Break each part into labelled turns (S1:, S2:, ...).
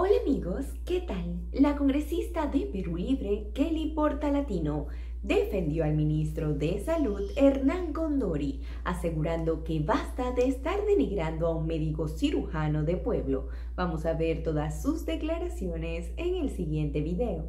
S1: Hola amigos, ¿qué tal? La congresista de Perú Libre, Kelly Porta Latino, defendió al ministro de Salud, Hernán Condori, asegurando que basta de estar denigrando a un médico cirujano de pueblo. Vamos a ver todas sus declaraciones en el siguiente video.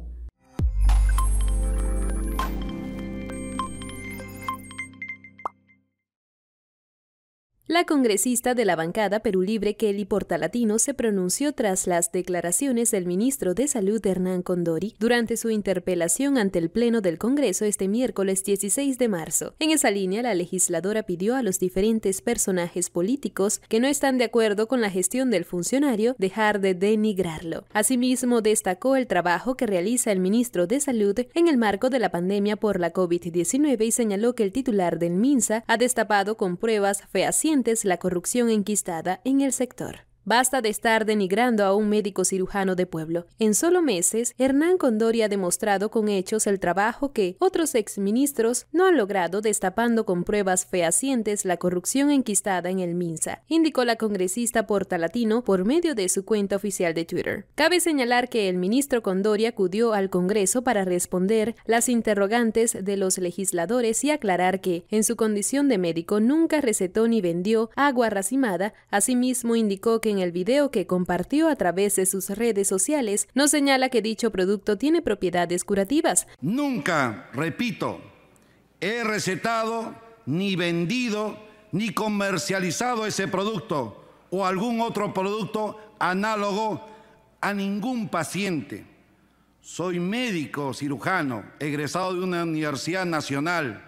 S2: La congresista de la bancada Perú Libre Kelly Portalatino se pronunció tras las declaraciones del ministro de Salud Hernán Condori durante su interpelación ante el Pleno del Congreso este miércoles 16 de marzo. En esa línea, la legisladora pidió a los diferentes personajes políticos que no están de acuerdo con la gestión del funcionario dejar de denigrarlo. Asimismo, destacó el trabajo que realiza el ministro de Salud en el marco de la pandemia por la COVID-19 y señaló que el titular del MINSA ha destapado con pruebas fehacientes la corrupción enquistada en el sector. Basta de estar denigrando a un médico cirujano de pueblo. En solo meses, Hernán Condori ha demostrado con hechos el trabajo que otros exministros no han logrado destapando con pruebas fehacientes la corrupción enquistada en el MINSA, indicó la congresista portalatino por medio de su cuenta oficial de Twitter. Cabe señalar que el ministro Condori acudió al Congreso para responder las interrogantes de los legisladores y aclarar que, en su condición de médico, nunca recetó ni vendió agua racimada. Asimismo, indicó que en el video que compartió a través de sus redes sociales nos señala que dicho producto tiene propiedades curativas.
S3: Nunca, repito, he recetado, ni vendido, ni comercializado ese producto o algún otro producto análogo a ningún paciente. Soy médico cirujano, egresado de una universidad nacional,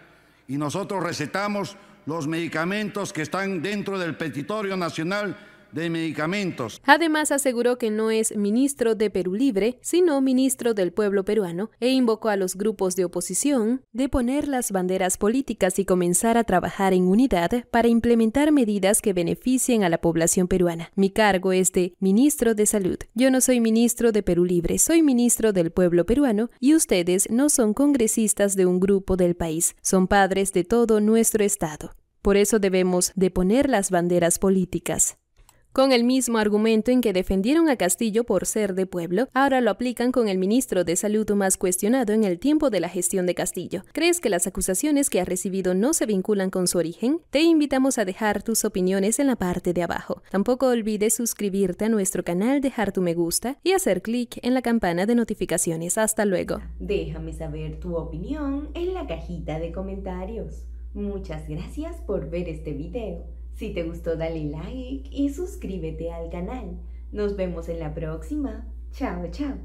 S3: y nosotros recetamos los medicamentos que están dentro del petitorio nacional de medicamentos.
S2: Además aseguró que no es ministro de Perú Libre, sino ministro del pueblo peruano, e invocó a los grupos de oposición de poner las banderas políticas y comenzar a trabajar en unidad para implementar medidas que beneficien a la población peruana. Mi cargo es de ministro de Salud. Yo no soy ministro de Perú Libre, soy ministro del pueblo peruano y ustedes no son congresistas de un grupo del país, son padres de todo nuestro Estado. Por eso debemos de poner las banderas políticas. Con el mismo argumento en que defendieron a Castillo por ser de pueblo, ahora lo aplican con el ministro de Salud más cuestionado en el tiempo de la gestión de Castillo. ¿Crees que las acusaciones que ha recibido no se vinculan con su origen? Te invitamos a dejar tus opiniones en la parte de abajo. Tampoco olvides suscribirte a nuestro canal, dejar tu me gusta y hacer clic en la campana de notificaciones. Hasta luego.
S1: Déjame saber tu opinión en la cajita de comentarios. Muchas gracias por ver este video. Si te gustó dale like y suscríbete al canal. Nos vemos en la próxima. Chao, chao.